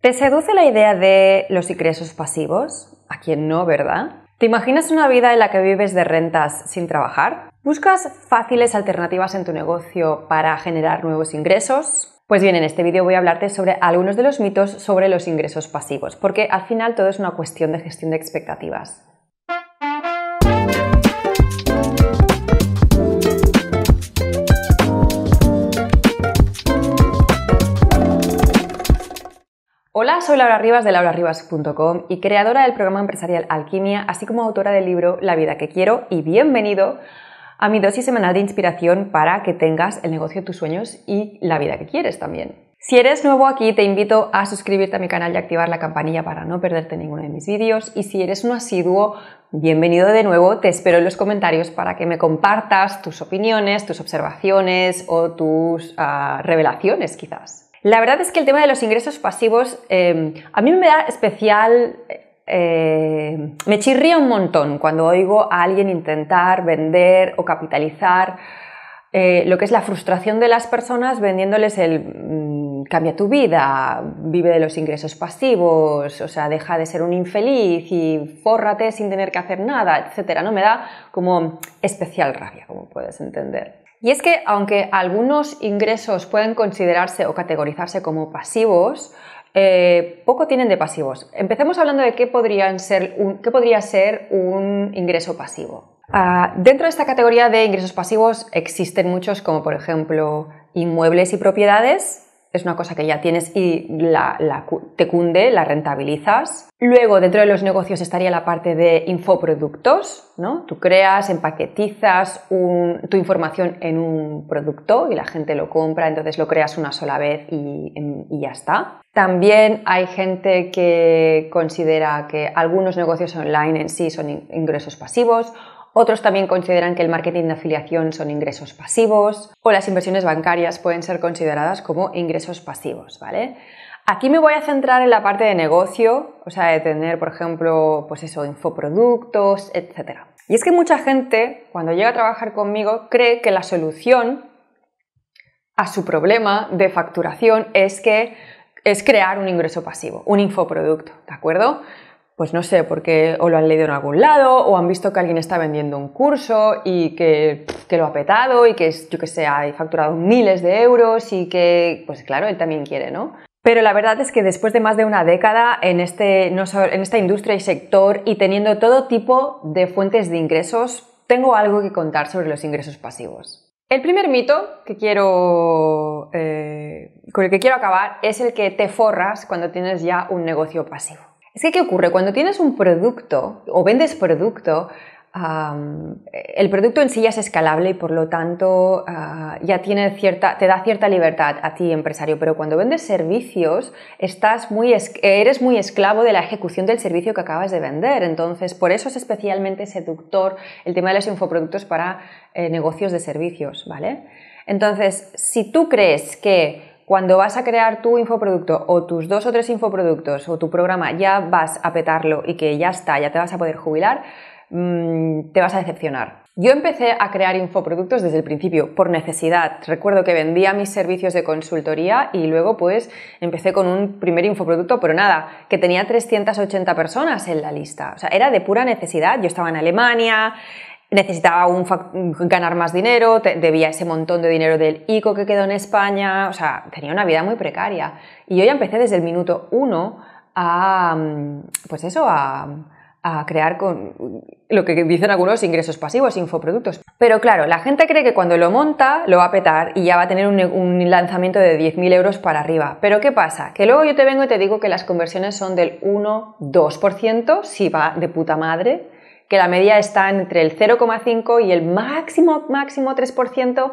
¿Te seduce la idea de los ingresos pasivos? ¿A quien no, verdad? ¿Te imaginas una vida en la que vives de rentas sin trabajar? ¿Buscas fáciles alternativas en tu negocio para generar nuevos ingresos? Pues bien, en este vídeo voy a hablarte sobre algunos de los mitos sobre los ingresos pasivos, porque al final todo es una cuestión de gestión de expectativas. Hola, soy Laura Rivas de laurarribas.com y creadora del programa empresarial Alquimia, así como autora del libro La vida que quiero y bienvenido a mi dosis semanal de inspiración para que tengas el negocio de tus sueños y la vida que quieres también. Si eres nuevo aquí, te invito a suscribirte a mi canal y activar la campanilla para no perderte ninguno de mis vídeos. Y si eres un asiduo, bienvenido de nuevo. Te espero en los comentarios para que me compartas tus opiniones, tus observaciones o tus ah, revelaciones quizás. La verdad es que el tema de los ingresos pasivos em, a mí me da especial... Em, me chirría un montón cuando oigo a alguien intentar vender o capitalizar eh, lo que es la frustración de las personas vendiéndoles el mm, cambia tu vida, vive de los ingresos pasivos, o sea, deja de ser un infeliz y fórrate sin tener que hacer nada, etc. ¿no? Me da como especial rabia, como puedes entender. Y es que aunque algunos ingresos pueden considerarse o categorizarse como pasivos, eh, poco tienen de pasivos. Empecemos hablando de qué, podría ser un ingreso pasivo. Ah, dentro de esta categoría de ingresos pasivos existen muchos, como por ejemplo inmuebles y propiedades, es una cosa que ya tienes y la, te cunde, la rentabilizas. Luego, dentro de los negocios estaría la parte de infoproductos, ¿no? Tú creas, empaquetizas tu información en un producto y la gente lo compra, entonces lo creas una sola vez y, y ya está. También hay gente que considera que algunos negocios online en sí son ingresos pasivos otros también consideran que el marketing de afiliación son ingresos pasivos o las inversiones bancarias pueden ser consideradas como ingresos pasivos, ¿vale? Aquí me voy a centrar en la parte de negocio, o sea, de tener, por ejemplo, pues eso, infoproductos, etc. Y es que mucha gente, cuando llega a trabajar conmigo, cree que la solución a su problema de facturación es que es crear un ingreso pasivo, un infoproducto, ¿de acuerdo? pues no sé, porque o lo han leído en algún lado, o han visto que alguien está vendiendo un curso y que, lo ha petado y que, yo que sé, ha facturado miles de euros y que, pues claro, él también quiere, ¿no? Pero la verdad es que después de más de una década en, este, no, en esta industria y sector y teniendo todo tipo de fuentes de ingresos, tengo algo que contar sobre los ingresos pasivos. El primer mito que quiero, eh, con el que quiero acabar es el que te forras cuando tienes ya un negocio pasivo. Es que, ¿qué ocurre? Cuando tienes un producto o vendes producto, el producto en sí ya es escalable y por lo tanto ah, ya tiene cierta, te da cierta libertad a ti, empresario, pero cuando vendes servicios estás muy eres muy esclavo de la ejecución del servicio que acabas de vender. Entonces, por eso es especialmente seductor el tema de los infoproductos para eh, negocios de servicios, ¿vale? Entonces, si tú crees que cuando vas a crear tu infoproducto o tus dos o tres infoproductos o tu programa ya vas a petarlo y que ya está, ya te vas a poder jubilar, mm, te vas a decepcionar. Yo empecé a crear infoproductos desde el principio, por necesidad. Recuerdo que vendía mis servicios de consultoría y luego pues empecé con un primer infoproducto, pero nada, que tenía 380 personas en la lista. O sea, era de pura necesidad. Yo estaba en Alemania, necesitaba ganar más dinero, debía ese montón de dinero del ICO que quedó en España, o sea, tenía una vida muy precaria. Y yo ya empecé desde el minuto uno a, mm, pues eso, a, crear con lo que dicen algunos ingresos pasivos, infoproductos. Pero claro, la gente cree que cuando lo monta lo va a petar y ya va a tener un, un lanzamiento de 10.000 euros para arriba. Pero ¿qué pasa? Que luego yo te vengo y te digo que las conversiones son del 1-2% si va de puta madre que la media está entre el 0,5 y el máximo, máximo 3%.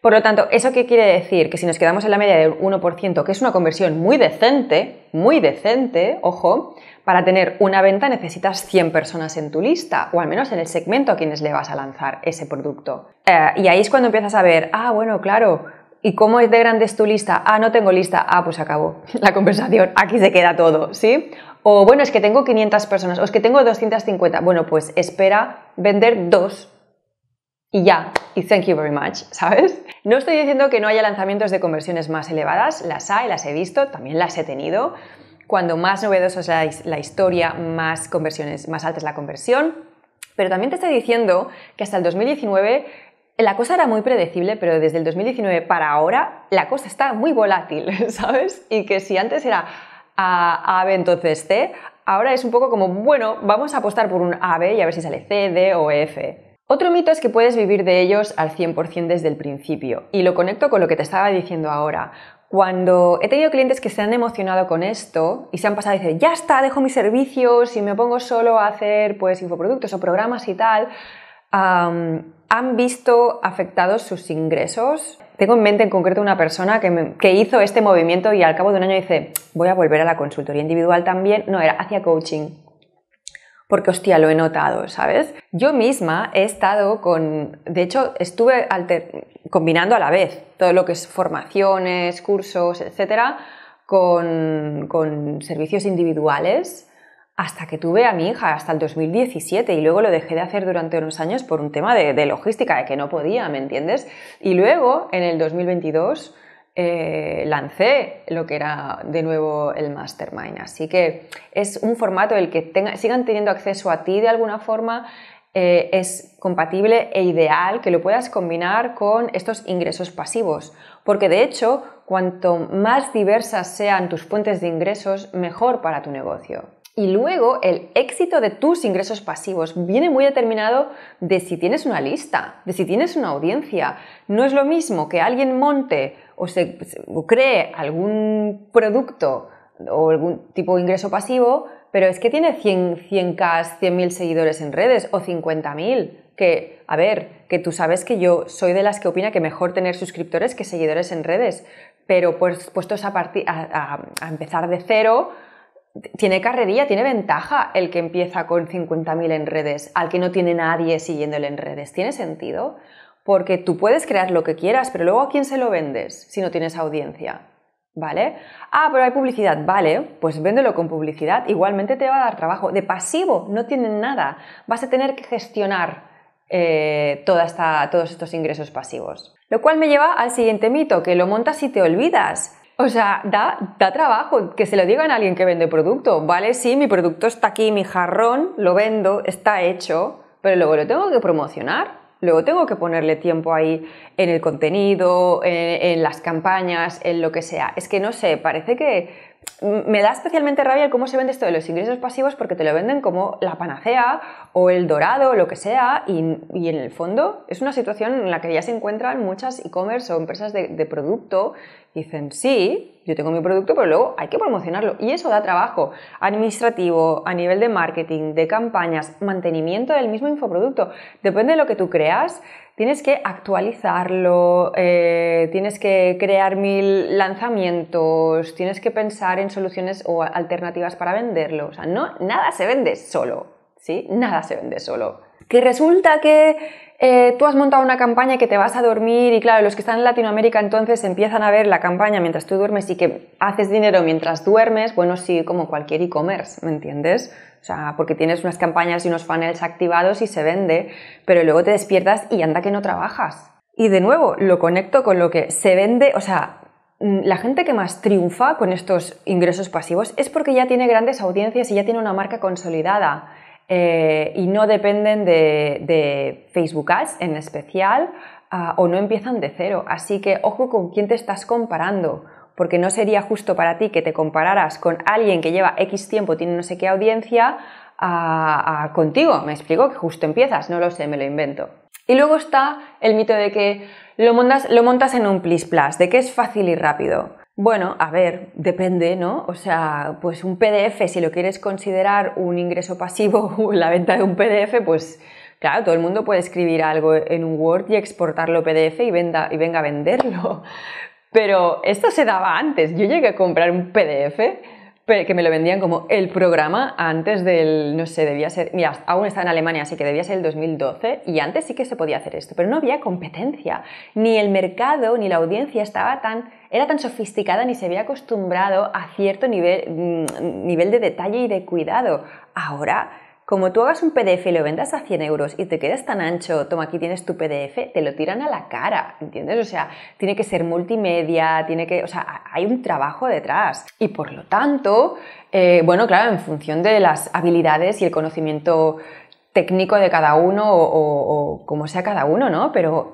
Por lo tanto, ¿eso qué quiere decir? Que si nos quedamos en la media del 1%, que es una conversión muy decente, muy decente, ojo, para tener una venta necesitas 100 personas en tu lista, o al menos en el segmento a quienes le vas a lanzar ese producto. Eh, y ahí es cuando empiezas a ver, ah, bueno, claro, ¿y cómo es de grande es tu lista? Ah, no tengo lista, ah, pues acabó la conversación, aquí se queda todo, ¿sí? O bueno, es que tengo 500 personas, o es que tengo 250. Bueno, pues espera vender dos y ya, y thank you very much, ¿sabes? No estoy diciendo que no haya lanzamientos de conversiones más elevadas, las hay, las he visto, también las he tenido. Cuando más novedosa es la, la historia, más conversiones, más alta es la conversión. Pero también te estoy diciendo que hasta el 2019 la cosa era muy predecible, pero desde el 2019 para ahora la cosa está muy volátil, ¿sabes? Y que si antes era a, AB entonces C, ahora es un poco como, bueno, vamos a apostar por un ave y a ver si sale C, D o F. Otro mito es que puedes vivir de ellos al 100% desde el principio, y lo conecto con lo que te estaba diciendo ahora. Cuando he tenido clientes que se han emocionado con esto y se han pasado y dicen, ya está, dejo mis servicios y me pongo solo a hacer pues infoproductos o programas y tal, han visto afectados sus ingresos. Tengo en mente en concreto una persona que, hizo este movimiento y al cabo de un año dice, voy a volver a la consultoría individual también. No, era hacia coaching. Porque hostia, lo he notado, ¿sabes? Yo misma he estado con, de hecho, estuve combinando a la vez todo lo que es formaciones, cursos, etcétera, con servicios individuales hasta que tuve a mi hija, hasta el 2017, y luego lo dejé de hacer durante unos años por un tema de, logística, de que no podía, ¿me entiendes? Y luego, en el 2022, eh, lancé lo que era de nuevo el mastermind. Así que es un formato el que sigan teniendo acceso a ti de alguna forma, eh, es compatible e ideal que lo puedas combinar con estos ingresos pasivos, porque de hecho, cuanto más diversas sean tus fuentes de ingresos, mejor para tu negocio. Y luego el éxito de tus ingresos pasivos viene muy determinado de si tienes una lista, de si tienes una audiencia. No es lo mismo que alguien monte o, cree algún producto o algún tipo de ingreso pasivo, pero es que tiene 100, 100K, 100.000 seguidores en redes o 50.000. Que, a ver, que tú sabes que yo soy de las que opina que mejor tener suscriptores que seguidores en redes, pero pues, puestos a, a empezar de cero, tiene carrería, tiene ventaja el que empieza con 50.000 en redes, al que no tiene nadie siguiéndole en redes. ¿Tiene sentido? Porque tú puedes crear lo que quieras, pero luego ¿a quién se lo vendes si no tienes audiencia? ¿Vale? Ah, pero hay publicidad. Vale, pues véndelo con publicidad. Igualmente te va a dar trabajo. De pasivo, no tienen nada. Vas a tener que gestionar eh, todos estos ingresos pasivos. Lo cual me lleva al siguiente mito, que lo montas y te olvidas. O sea, da, trabajo que se lo digan a alguien que vende producto. Vale, sí, mi producto está aquí, mi jarrón, lo vendo, está hecho, pero luego lo tengo que promocionar. Luego tengo que ponerle tiempo ahí en el contenido, en, las campañas, en lo que sea. Es que no sé, parece que me da especialmente rabia cómo se vende esto de los ingresos pasivos porque te lo venden como la panacea o el dorado o lo que sea y, en el fondo es una situación en la que ya se encuentran muchas e-commerce o empresas de, producto dicen sí, yo tengo mi producto pero luego hay que promocionarlo y eso da trabajo administrativo, a nivel de marketing, de campañas, mantenimiento del mismo infoproducto. Depende de lo que tú creas, tienes que actualizarlo, eh, tienes que crear mil lanzamientos, tienes que pensar en soluciones o alternativas para venderlo. O sea, no, nada se vende solo, ¿sí? Nada se vende solo. Que resulta que eh, tú has montado una campaña que te vas a dormir y claro, los que están en Latinoamérica entonces empiezan a ver la campaña mientras tú duermes y que haces dinero mientras duermes, bueno, sí, como cualquier e-commerce, ¿me entiendes? O sea, porque tienes unas campañas y unos funnels activados y se vende, pero luego te despiertas y anda que no trabajas. Y de nuevo, lo conecto con lo que se vende, o sea, mm, la gente que más triunfa con estos ingresos pasivos es porque ya tiene grandes audiencias y ya tiene una marca consolidada. Eh, y no dependen de, de, Facebook Ads en especial ah, o no empiezan de cero. Así que ojo con quién te estás comparando porque no sería justo para ti que te compararas con alguien que lleva X tiempo, tiene no sé qué audiencia, a, contigo. Me explico que justo empiezas, no lo sé, me lo invento. Y luego está el mito de que lo montas, lo montas en un plis plus de que es fácil y rápido. Bueno, a ver, depende, ¿no? O sea, pues un PDF, si lo quieres considerar un ingreso pasivo o la venta de un PDF, pues claro, todo el mundo puede escribir algo en un Word y exportarlo PDF y, venda, y venga a venderlo. Pero esto se daba antes. Yo llegué a comprar un PDF que me lo vendían como el programa antes del, no sé, debía ser, mira, aún estaba en Alemania, así que debía ser el 2012 y antes sí que se podía hacer esto, pero no había competencia, ni el mercado ni la audiencia estaba tan, era tan sofisticada ni se había acostumbrado a cierto nivel, mm, nivel de detalle y de cuidado. Ahora como tú hagas un PDF y lo vendas a 100 euros y te quedas tan ancho, toma aquí tienes tu PDF, te lo tiran a la cara, ¿entiendes? O sea, tiene que ser multimedia, tiene que, o sea, hay un trabajo detrás. Y por lo tanto, eh, bueno, claro, en función de las habilidades y el conocimiento técnico de cada uno o como sea cada uno, ¿no? Pero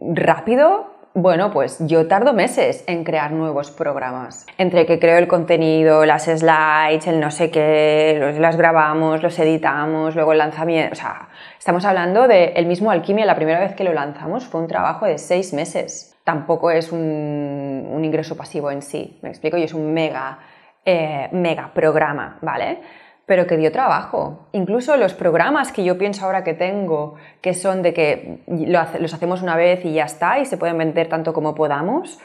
rápido bueno, pues yo tardo meses en crear nuevos programas. Entre que creo el contenido, las slides, el no sé qué, las grabamos, los editamos, luego el lanzamiento. O sea, estamos hablando del mismo Alquimia, la primera vez que lo lanzamos fue un trabajo de seis meses. Tampoco es un, ingreso pasivo en sí, me explico, y es un mega, eh, mega programa, ¿vale? pero que dio trabajo. Incluso los programas que yo pienso ahora que tengo, que son de que los hacemos una vez y ya está, y se pueden vender tanto como podamos,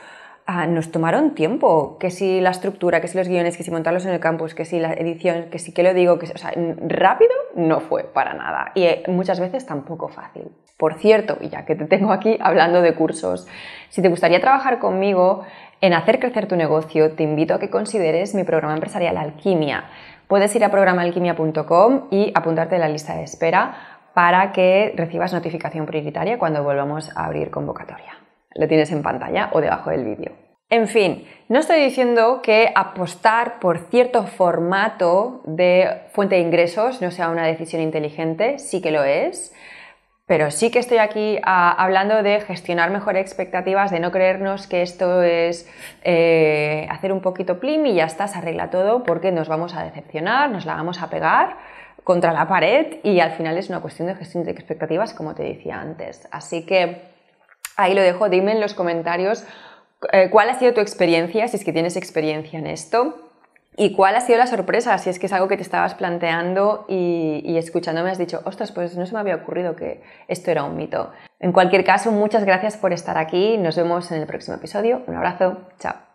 ah, nos tomaron tiempo. Que si la estructura, que si los guiones, que si montarlos en el campus, que si la edición, que si que lo digo, que o sea, rápido no fue para nada. Y eh, muchas veces tampoco fácil. Por cierto, y ya que te tengo aquí hablando de cursos, si te gustaría trabajar conmigo en hacer crecer tu negocio, te invito a que consideres mi programa empresarial Alquimia puedes ir a programalquimia.com y apuntarte a la lista de espera para que recibas notificación prioritaria cuando volvamos a abrir convocatoria. Lo tienes en pantalla o debajo del vídeo. En fin, no estoy diciendo que apostar por cierto formato de fuente de ingresos no sea una decisión inteligente, sí que lo es. Pero sí que estoy aquí ah, hablando de gestionar mejor expectativas, de no creernos que esto es eh, hacer un poquito plim y ya está, se arregla todo, porque nos vamos a decepcionar, nos la vamos a pegar contra la pared y al final es una cuestión de gestión de expectativas, como te decía antes. Así que ahí lo dejo, dime en los comentarios eh, cuál ha sido tu experiencia, si es que tienes experiencia en esto ¿Y cuál ha sido la sorpresa? Si es que es algo que te estabas planteando y, escuchando escuchándome has dicho, ostras, pues no se me había ocurrido que esto era un mito. En cualquier caso, muchas gracias por estar aquí. Nos vemos en el próximo episodio. Un abrazo. Chao.